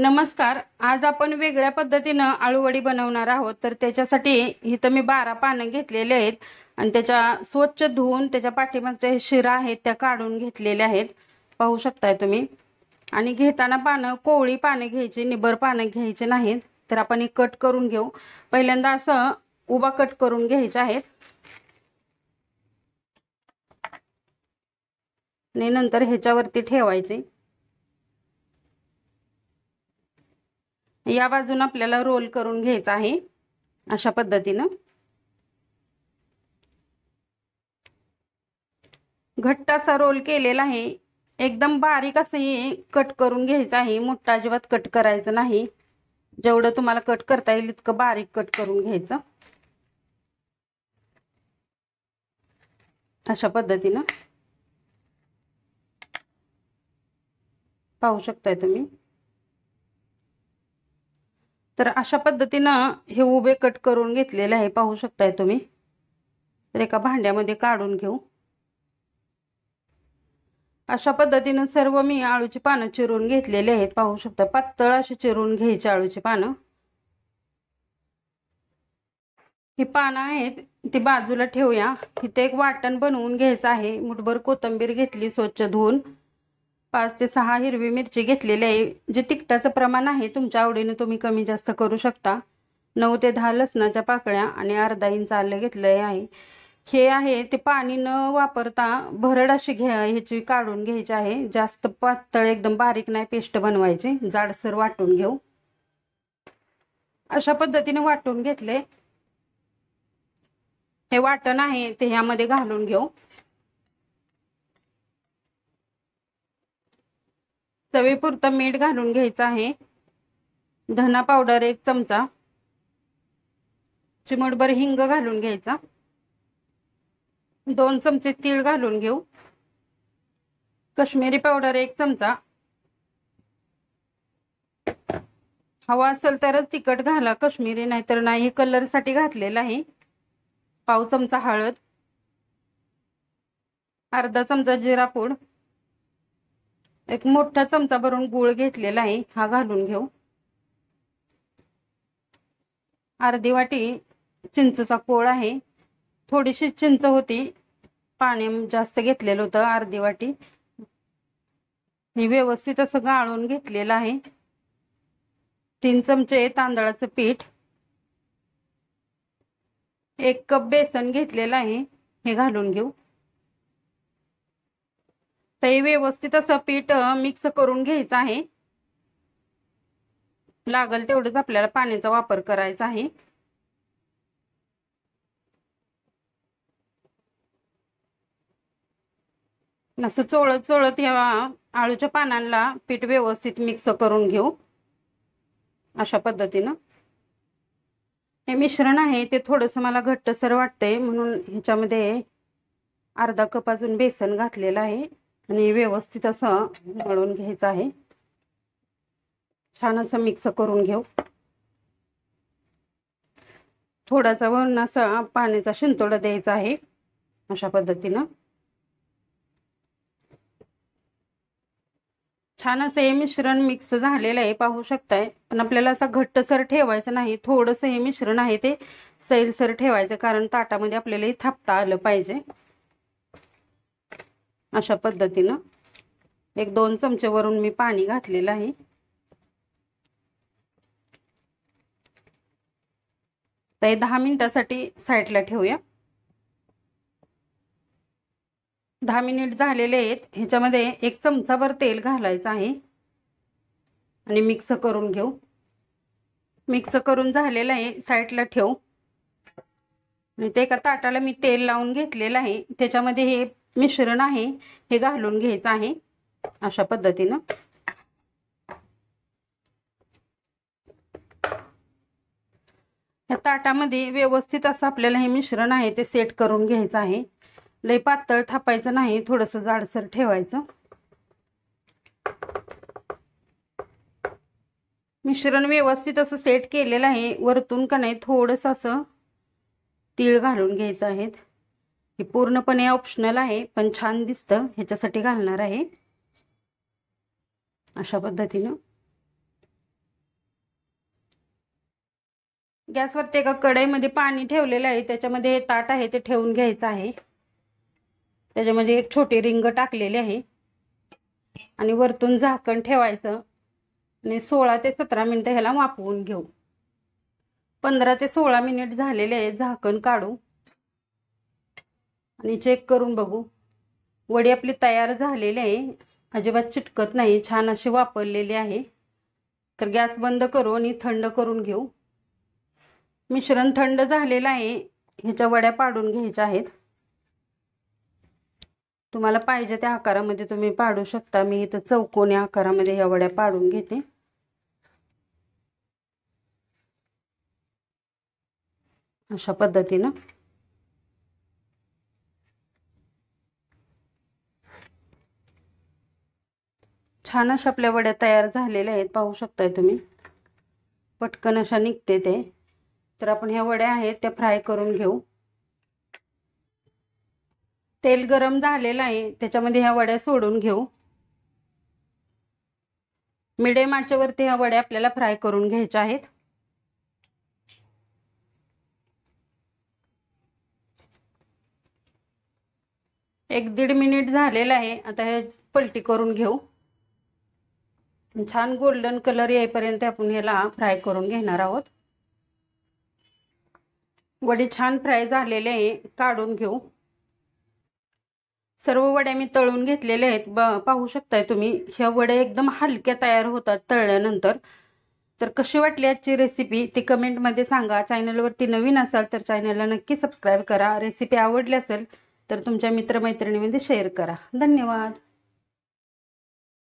नमस्कार आज आपण वेगळ्या पद्धतीनं आळूवडी बनवणार आहोत तर त्याच्यासाठी इथं मी बारा पानं घेतलेले आहेत आणि त्याच्या स्वच्छ धुवून त्याच्या पाठीमागच्या शिरा आहेत त्या काढून घेतलेल्या आहेत पाहू शकताय तुम्ही आणि घेताना पानं कोवळी पानं घ्यायची निबर पानं घ्यायची नाहीत तर आपण हे कट करून घेऊ पहिल्यांदा असं उभा कट करून घ्यायचे आहेत आणि नंतर ह्याच्यावरती ठेवायचे या बाजून आपल्याला रोल करून घ्यायचा आहे अशा पद्धतीनं घट्ट असा रोल केलेला आहे एकदम बारीक असं हे कट करून घ्यायचं आहे मोठा अजिबात कट करायचं नाही जेवढं तुम्हाला कट करता येईल इतकं बारीक कट करून घ्यायचं अशा पद्धतीनं पाहू शकताय तुम्ही तर अशा पद्धतीनं हे उभे कट करून घेतलेले आहे पाहू शकताय तुम्ही तर एका भांड्यामध्ये काढून घेऊ अशा पद्धतीनं सर्व मी आळूची पानं चिरून घेतलेली आहेत पाहू शकता पातळ अशी चिरून घ्यायची आळूची पानं ही पानं आहेत ती बाजूला ठेवूया इथे एक वाटण बनवून घ्यायचं आहे मुठभर कोथंबीर घेतली स्वच्छ धुवून पाच ते सहा हिरवी मिरची घेतलेली आहे जे तिखटाचं प्रमाण आहे तुमच्या आवडीने तुम्ही कमी जास्त करू शकता नऊ ते दहा लसणाच्या पाकळ्या आणि अर्धा इंच आलं घेतलं आहे हे आहे ते पाणी न वापरता भरड अशी घ्या ह्याची काढून घ्यायची आहे जास्त पातळ एकदम बारीक नाही पेस्ट बनवायची जाडसर वाटून घेऊ अशा पद्धतीने वाटून घेतले हे वाटण आहे ते ह्यामध्ये घालून घेऊ चवीपुरतं मीठ घालून घ्यायचं आहे धना पावडर एक चमचा चिमटभर हिंग घालून घ्यायचा दोन चमचे तीळ घालून घेऊ कश्मीरी पावडर एक चमचा हवा असेल तरच तिखट घाला कश्मीरी नाहीतर नाही कलरसाठी घातलेला आहे पाव चमचा हळद अर्धा चमचा जिरापूड एक मोठा चमचा भरून गूळ घेतलेला आहे हा घालून घेऊ अर्धी वाटी चिंचचा कोळ आहे थोडीशी चिंच होती पाणी जास्त घेतलेलं होतं अर्धी वाटी हे व्यवस्थित असं गाळून घेतलेलं आहे तीन चमचे तांदळाचं पीठ एक कप बेसन घेतलेलं आहे हे घालून घेऊ तर हे व्यवस्थित असं पीठ मिक्स करून घ्यायचं आहे लागल तेवढंच आपल्याला पाण्याचा वापर करायचा आहे असं चोळत चोळत या आळूच्या पानांना पीठ व्यवस्थित मिक्स करून घेऊ अशा पद्धतीनं हे मिश्रण आहे ते थोडस मला घट्टसर वाटतंय म्हणून ह्याच्यामध्ये अर्धा कप अजून बेसन घातलेलं आहे आणि व्यवस्थित असं मळून घ्यायचं आहे छान असं मिक्स करून घेऊ थोडासा वरून असा पाण्याचा शिंतोडा द्यायचा आहे अशा पद्धतीनं छान असं हे मिश्रण मिक्स झालेलं आहे पाहू शकताय पण आपल्याला असं घट्टसर ठेवायचं नाही थोडंसं हे मिश्रण आहे ते सैलसर ठेवायचं कारण ताटामध्ये आपल्याला थापता आलं पाहिजे अशा पद्धतीनं एक दोन चमचे वरून मी पाणी घातलेलं आहे तर हे दहा मिनिटासाठी साईडला ठेवूया दहा मिनिट झालेले आहेत ह्याच्यामध्ये एक चमचाभर तेल घालायचं आहे आणि मिक्स करून घेऊ मिक्स करून झालेलं आहे साईडला ठेवू ते एका ताटाला मी तेल लावून घेतलेलं आहे त्याच्यामध्ये हे मिश्रण आहे हे घालून घ्यायचं आहे अशा पद्धतीनं ह्या ताटामध्ये व्यवस्थित असं आपल्याला हे मिश्रण आहे ते सेट करून घ्यायचं आहे लय पातळ थापायचं नाही थोडस जाडसर ठेवायचं मिश्रण व्यवस्थित असं सेट केलेलं आहे वरतून का नाही थोडस असं तीळ घालून घ्यायचं आहे हे पूर्णपणे ऑप्शनल आहे पण छान दिसतं ह्याच्यासाठी घालणार आहे अशा पद्धतीनं गॅसवरती एका कढईमध्ये पाणी ठेवलेलं आहे त्याच्यामध्ये ताट आहे ते ठेवून घ्यायचं आहे त्याच्यामध्ये एक छोटी रिंग टाकलेली आहे आणि वरतून झाकण ठेवायचं आणि सोळा ते सतरा मिनिट ह्याला वापवून घेऊ पंधरा ते सोळा मिनिट झालेले आहे झाकण काढू आणि चेक करून बघू वडी आपली तयार झालेली आहे अजिबात चिटकत नाही छान अशी वापरलेली आहे तर गॅस बंद करू आणि थंड करून घेऊ मिश्रण थंड झालेलं आहे ह्याच्या वड्या पाडून घ्यायच्या आहेत तुम्हाला पाहिजे त्या आकारामध्ये तुम्ही पाडू शकता मी इथं चौकोनी आकारामध्ये ह्या वड्या पाडून घेते अशा पद्धतीनं छान अशा आपल्या वड्या तयार झालेल्या आहेत पाहू शकताय तुम्ही पटकन अशा निघते ते तर आपण ह्या वड्या आहेत त्या फ्राय करून घेऊ तेल गरम झालेलं आहे त्याच्यामध्ये ह्या वड्या सोडून घेऊ मिडियम आचेवरती ह्या वड्या आपल्याला फ्राय करून घ्यायच्या आहेत एक दीड मिनिट झालेलं आहे आता हे पलटी करून घेऊ छान गोल्डन कलर येईपर्यंत आपण ह्याला फ्राय करून घेणार आहोत वडे छान फ्राय झालेले आहे काढून घेऊ सर्व वड्या मी तळून घेतलेल्या आहेत पाहू शकताय तुम्ही ह्या वड्या एकदम हलक्या तयार होतात तळल्यानंतर तर कशी वाटली आजची रेसिपी ती कमेंटमध्ये सांगा चॅनलवरती नवीन असाल तर चॅनलला नक्की सबस्क्राईब करा रेसिपी आवडली असेल तर तुमच्या मित्रमैत्रिणीमध्ये शेअर करा धन्यवाद